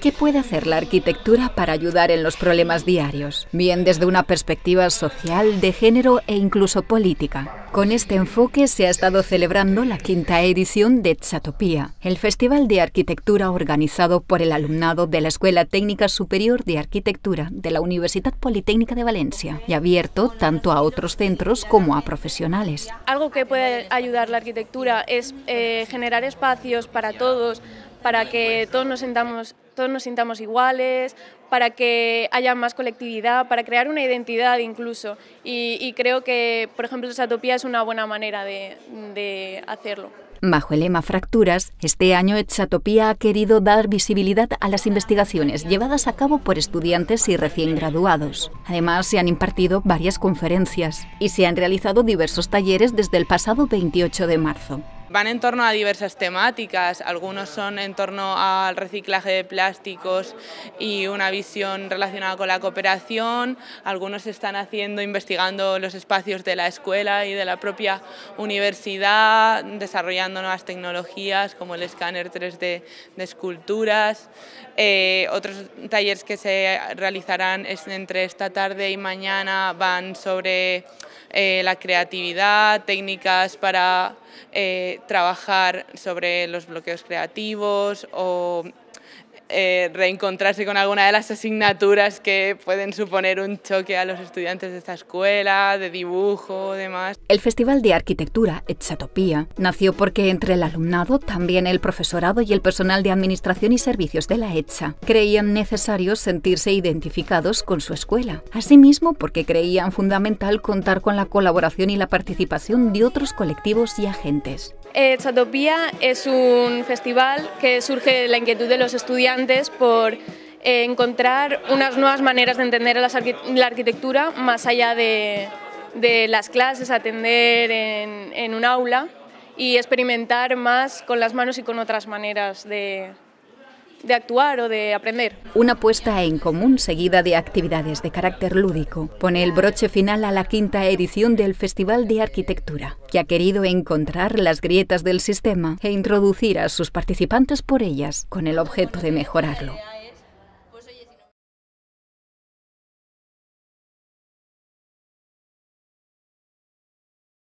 ¿Qué puede hacer la arquitectura para ayudar en los problemas diarios? Bien desde una perspectiva social, de género e incluso política. Con este enfoque se ha estado celebrando la quinta edición de Tzatopía, el festival de arquitectura organizado por el alumnado de la Escuela Técnica Superior de Arquitectura de la Universidad Politécnica de Valencia y abierto tanto a otros centros como a profesionales. Algo que puede ayudar la arquitectura es eh, generar espacios para todos, para que todos nos sentamos todos nos sintamos iguales, para que haya más colectividad, para crear una identidad incluso. Y, creo que, por ejemplo, Satopía es una buena manera de, hacerlo. Bajo el lema Fracturas, este año Exatopía ha querido dar visibilidad a las investigaciones llevadas a cabo por estudiantes y recién graduados. Además, se han impartido varias conferencias y se han realizado diversos talleres desde el pasado 28 de marzo. Van en torno a diversas temáticas, algunos son en torno al reciclaje de plásticos y una visión relacionada con la cooperación, algunos están haciendo, investigando los espacios de la escuela y de la propia universidad, desarrollando nuevas tecnologías como el escáner 3D de esculturas, eh, otros talleres que se realizarán es entre esta tarde y mañana van sobre eh, la creatividad, técnicas para eh, trabajar sobre los bloqueos creativos o eh, reencontrarse con alguna de las asignaturas que pueden suponer un choque a los estudiantes de esta escuela, de dibujo, demás. El Festival de Arquitectura, Etsatopía, nació porque entre el alumnado, también el profesorado y el personal de Administración y Servicios de la ECHA, creían necesario sentirse identificados con su escuela. Asimismo, porque creían fundamental contar con la colaboración y la participación de otros colectivos y agentes. Etsatopía es un festival que surge de la inquietud de los estudiantes por eh, encontrar unas nuevas maneras de entender la arquitectura más allá de, las clases, atender en un aula y experimentar más con las manos y con otras maneras de, de actuar o de aprender. Una puesta en común seguida de actividades de carácter lúdico pone el broche final a la quinta edición del Festival de Arquitectura, que ha querido encontrar las grietas del sistema e introducir a sus participantes por ellas con el objeto de mejorarlo.